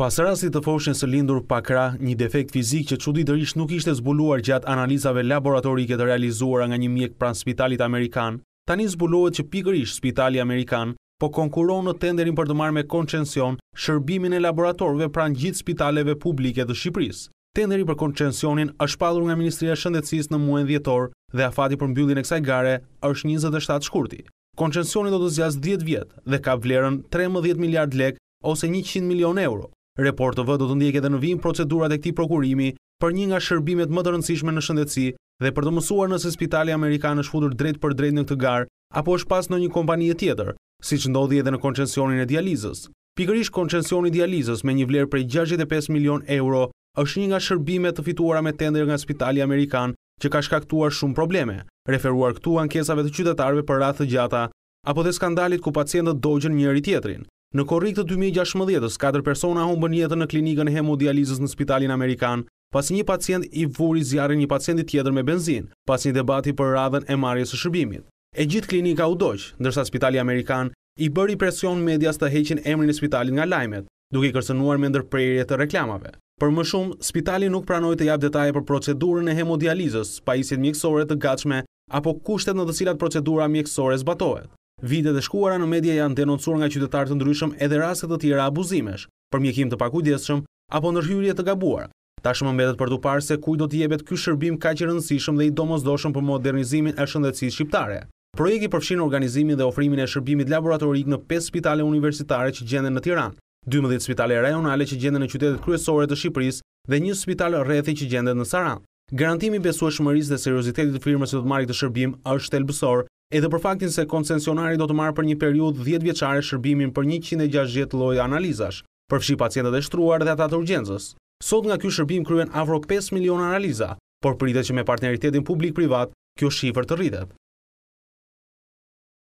Pas rastit të foshën së lindur pakra, një defekt fizik që çuditërisht nuk ishte zbuluar gjatë analizave laboratorike të realizuara nga një mjek pranë Spitalit Amerikan, tani zbulohet që pikërisht Spitali Amerikan po konkuron në tenderin për të marrë me koncension shërbimin e laboratorëve pranë gjithë spitaleve publike të Shqipërisë. Tenderi për koncensionin është padur nga Ministria e Shëndetësisë në muajin dhjetor dhe afati për mbylljen e kësaj gare është 27 shkurti. Koncensioni do të zgjas 10 vjet dhe ka vlerën 13 miliard lekë ose 100 milion euro. Reportëve do të ndjek edhe në vim procedurat e këtij prokurimi për një nga shërbimet më të rëndësishme në shëndetësi dhe për të mësuar nëse Spitali Amerikan është futur drejt për drejt në këtë gar apo është pas në një kompani tjetër, tjetër, siç ndodhi edhe në koncesionin e dializës. Pikërisht koncesioni i dializës me një vlerë prej 65 milion euro është një nga shërbimet të fituara me tender nga Spitali Amerikan që ka shkaktuar shumë probleme, referuar këtu ankesave të qytetarëve për radhë gjata apo dhe skandalit ku pacientët dogjën njëri tjetrin. Në korrik të 2016 4 persona humbën jetën në klinikën e hemodializës në spitalin Amerikan, pas një pacient i vuri zjarën një pacientit tjetër me benzin, pas një debati për radhen e marjes së shërbimit. E gjithë klinika u doqë, ndërsa spitali Amerikan i bëri presion medias të heqin emrin e spitalin nga lajmet, duke i kërsenuar me ndërprejrje të reklamave. Për më shumë, spitali nuk pranoj të japë detaje për procedurën e hemodializës, pa isit mjekësore të gatshme, apo kushtet në të cilat procedura mjekësore zbatohet. Videt e shkuara në media janë denoncuar nga qytetarë të ndryshëm edhe raset të tjera abuzimesh, për mjekim të pakujdesshëm apo ndërhyrje të gabuar. Tashmë mbetet për të parë se kujt do të jepet ky shërbim kaq i rëndësishëm dhe i domosdoshëm për modernizimin e shëndetësisë shqiptare. Projekti përfshin organizimin dhe ofrimin e shërbimit laboratorik në 5 spitale universitare që gjenden në Tiranë, 12 spitale rajonale që gjenden në qytetet kryesore të Shqipërisë dhe një spital rrethi që gjenden në Saranë. Garantimi besueshmërisë dhe seriozitetit të firmës që do të marrë këtë shërbim është thelbësor Edhe për faktin se konsensionari do të marrë për një periud 10 vjeqare shërbimin për 160 loj analizash, përfshi pacientet e shtruar dhe atat urgjensës. Sot nga kjo shërbim kryen avrok 5 milion analiza, por pritet që me partneritetin publik-privat, kjo shifër të rritet.